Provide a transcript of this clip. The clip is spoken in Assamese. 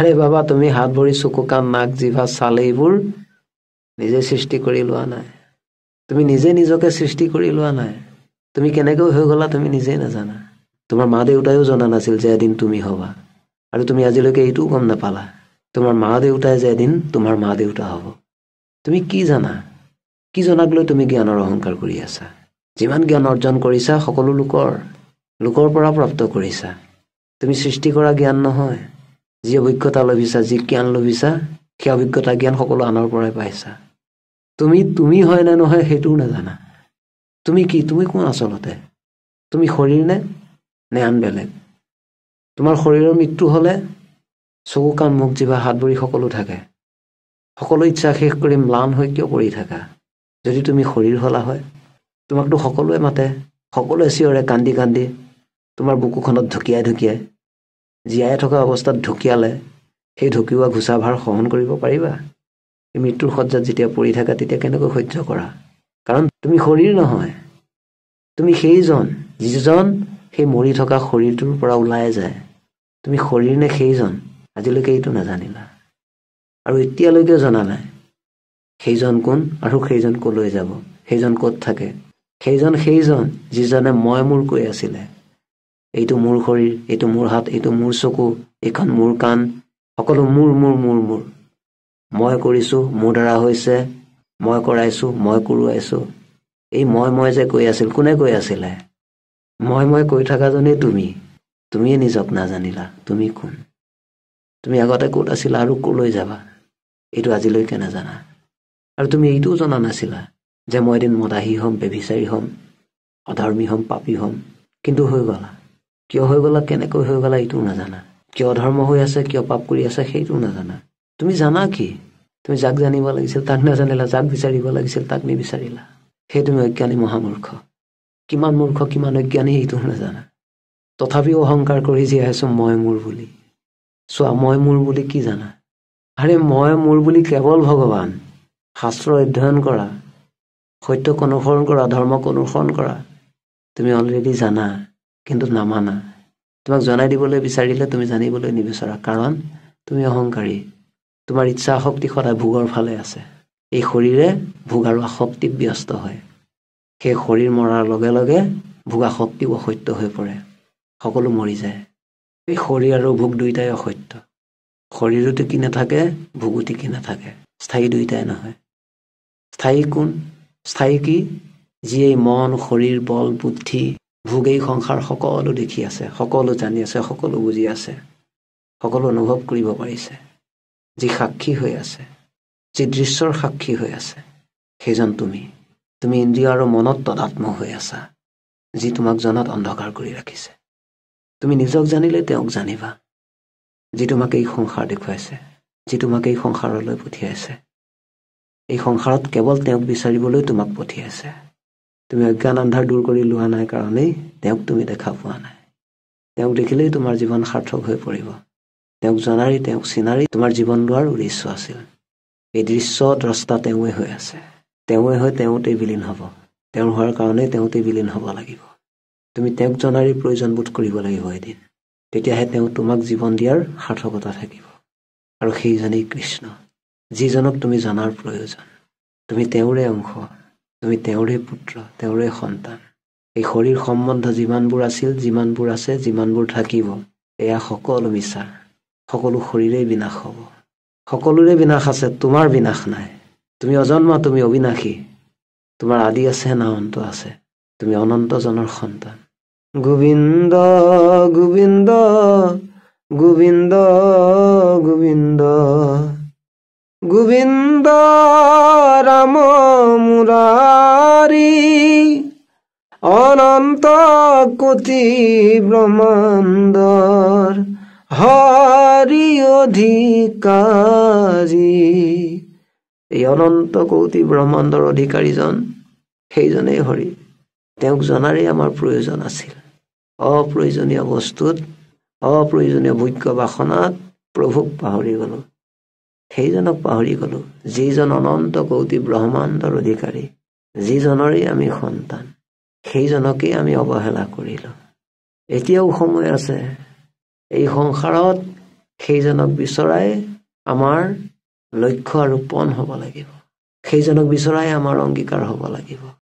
আৰে বাবা তুমি হাত ভৰি চকু কান নাক জিভা চালে এইবোৰ নিজে সৃষ্টি কৰি লোৱা নাই তুমি নিজে নিজকে সৃষ্টি কৰি লোৱা নাই তুমি কেনেকৈ হৈ গলা তুমি নিজেই নাজানা তোমাৰ মা দেউতায়ো জনা নাছিল যে এদিন তুমি হবা আৰু তুমি আজিলৈকে এইটোও গম নাপালা তোমাৰ মা দেউতাই যে এদিন তোমাৰ মা দেউতা হ'ব তুমি কি জানা কি জনাক লৈ তুমি জ্ঞানৰ অহংকাৰ কৰি আছা যিমান জ্ঞান অৰ্জন কৰিছা সকলো লোকৰ লোকৰ পৰা প্ৰাপ্ত কৰিছা তুমি সৃষ্টি কৰা জ্ঞান নহয় যি অভিজ্ঞতা লভিছা যি জ্ঞান লভিছা সেই অভিজ্ঞতা জ্ঞান সকলো আনৰ পৰাই পাইছা তুমি তুমি হয় নে নহয় সেইটোও নাজানা তুমি কি তুমি কোন আচলতে তুমি শৰীৰ নে নে আন বেলেগ তোমাৰ শৰীৰৰ মৃত্যু হ'লে চকু কাণ মুখ জিভা হাত ভৰি সকলো থাকে সকলো ইচ্ছা শেষ কৰি ম্লান হৈ কিয় কৰি থাকা যদি তুমি শৰীৰ হলা হয় তোমাকতো সকলোৱে মাতে সকলোৱে চিঞৰে কান্দি কান্দি তোমাৰ বুকুখনত ঢুকিয়াই ঢুকিয়াই জীয়াই থকা অৱস্থাত ঢুকিয়ালে সেই ঢুকিওৱা ঘোচাভাৰ সহন কৰিব পাৰিবা মৃত্যুৰ সজ্জাত যেতিয়া পৰি থাকা তেতিয়া কেনেকৈ সহ্য কৰা কাৰণ তুমি শৰীৰ নহয় তুমি সেইজন যিজন সেই মৰি থকা শৰীৰটোৰ পৰা ওলাই যায় তুমি শৰীৰ নে সেইজন আজিলৈকে এইটো নাজানিলা আৰু এতিয়ালৈকে জনা নাই সেইজন কোন আৰু সেইজন কলৈ যাব সেইজন ক'ত থাকে সেইজন সেইজন যিজনে মই মোৰ কৈ আছিলে এইটো মোৰ শৰীৰ এইটো মোৰ হাত এইটো মোৰ চকু এইখন মোৰ কাণ সকলো মোৰ মোৰ মোৰ মোৰ মই কৰিছো মোৰ দ্বাৰা হৈছে মই কৰাইছো মই কৰোৱাইছো এই মই মই যে কৈ আছিল কোনে কৈ আছিলে মই মই কৈ থকা জনেই তুমি তুমিয়ে নিজক নাজানিলা তুমি কোন তুমি আগতে ক'ত আছিলা আৰু ক'লৈ যাবা এইটো আজিলৈকে নাজানা আৰু তুমি এইটোও জনা নাছিলা যে মই এদিন মদাহী হ'ম বেবিচাৰী হ'ম অধৰ্মী হ'ম পাপী হ'ম কিন্তু হৈ গলা কিয় হৈ গলা কেনেকৈ হৈ গলা এইটোও নাজানা কিয় ধৰ্ম হৈ আছে কিয় পাপ কৰি আছে সেইটোও নাজানা তুমি জানা কি তুমি যাক জানিব লাগিছিল তাক নাজানিলা যাক বিচাৰিব লাগিছিল তাক নিবিচাৰিলা সেই তুমি অজ্ঞানী মহামূৰ্খ কিমান মূৰ্খ কিমান অজ্ঞানী সেইটো নাজানা তথাপিও অহংকাৰ কৰি জীয়াই আছো মই মোৰ বুলি চোৱা মই মোৰ বুলি কি জানা আৰে মই মোৰ বুলি কেৱল ভগৱান শাস্ত্ৰ অধ্যয়ন কৰা সত্যক অনুসৰণ কৰা ধৰ্মক অনুসৰণ কৰা তুমি অলৰেডি জানা কিন্তু নামানা তোমাক জনাই দিবলৈ বিচাৰিলে তুমি জানিবলৈ নিবিচৰা কাৰণ তুমি অহংকাৰী তোমাৰ ইচ্ছা শক্তি সদায় ভোগৰ ফালে আছে এই শৰীৰে ভোগ আৰু আসক্তি ব্যস্ত হয় সেই শৰীৰ মৰাৰ লগে লগে ভোগা শক্তিও অসত্য হৈ পৰে সকলো মৰি যায় এই শৰীৰ আৰু ভোগ দুয়োটাই অসত্য শৰীৰো টিকি নাথাকে ভোগো টিকি নাথাকে স্থায়ী দুয়োটাই নহয় স্থায়ী কোন স্থায়ী কি যিয়ে মন শৰীৰ বল বুদ্ধি ভোগেই সংসাৰ সকলো দেখি আছে সকলো জানি আছে সকলো বুজি আছে সকলো অনুভৱ কৰিব পাৰিছে যি সাক্ষী হৈ আছে যি দৃশ্যৰ সাক্ষী হৈ আছে সেইজন তুমি তুমি ইন্দ্ৰিয় আৰু মনত তদাত্ম হৈ আছা যি তোমাক জনাত অন্ধকাৰ কৰি ৰাখিছে তুমি নিজক জানিলে তেওঁক জানিবা যি তোমাক এই সংসাৰ দেখুৱাইছে যি তোমাক এই সংসাৰলৈ পঠিয়াইছে এই সংসাৰত কেৱল তেওঁক বিচাৰিবলৈ তোমাক পঠিয়াইছে তুমি অজ্ঞান আন্ধাৰ দূৰ কৰি লোৱা নাই কাৰণেই তেওঁক তুমি দেখা পোৱা নাই তেওঁক দেখিলেই তোমাৰ জীৱন সাৰ্থক হৈ পৰিব তেওঁক জনাৰি তেওঁক চিনাৰি তোমাৰ জীৱন লোৱাৰ উদ্দেশ্য আছিল এই দৃশ্য দ্ৰষ্টা তেওঁৱে হৈ আছে তেওঁৱে হৈ তেওঁতেই বিলীন হ'ব তেওঁ হোৱাৰ কাৰণেই তেওঁতেই বিলীন হ'ব লাগিব তুমি তেওঁক জনাৰি প্ৰয়োজনবোধ কৰিব লাগিব এদিন তেতিয়াহে তেওঁ তোমাক জীৱন দিয়াৰ সাৰ্থকতা থাকিব আৰু সেইজনেই কৃষ্ণ যিজনক তুমি জনাৰ প্ৰয়োজন তুমি তেওঁৰে অংশ তুমি তেওঁৰে পুত্ৰ তেওঁৰে সন্তান এই শৰীৰ সম্বন্ধ যিমানবোৰ আছিল যিমানবোৰ আছে যিমানবোৰ থাকিব এয়া সকলো মিছা সকলো শৰীৰেই বিনাশ হ'ব সকলোৰে বিনাশ আছে তোমাৰ বিনাশ নাই তুমি অজন্মা তুমি অবিনাশী তোমাৰ আদি আছে না অন্ত আছে তুমি অনন্তজনৰ সন্তান গোবিন্দ গোবিন্দ গোবিন্দ গোবিন্দ গোবিন্দ ৰাম মুৰাৰী অনন্ত কোটি ব্ৰহ্মাণ্ডৰ হৰি অধিকাৰী এই অনন্ত কৌতি ব্ৰহ্মাণ্ডৰ অধিকাৰীজন সেইজনেই হৰি তেওঁক জনাৰেই আমাৰ প্ৰয়োজন আছিল অপ্ৰয়োজনীয় বস্তুত অপ্ৰয়োজনীয় ভোগ্য বাসনাত প্ৰভুক পাহৰি গলোঁ সেইজনক পাহৰি গলো যিজন অনন্ত গৌতি ব্ৰহ্মাণ্ডৰ অধিকাৰী যিজনৰেই আমি সন্তান সেইজনকেই আমি অৱহেলা কৰিলো এতিয়াও সময় আছে এই সংসাৰত সেইজনক বিচৰাই আমাৰ লক্ষ্য আৰু পণ হ'ব লাগিব সেইজনক বিচৰাই আমাৰ অংগীকাৰ হ'ব লাগিব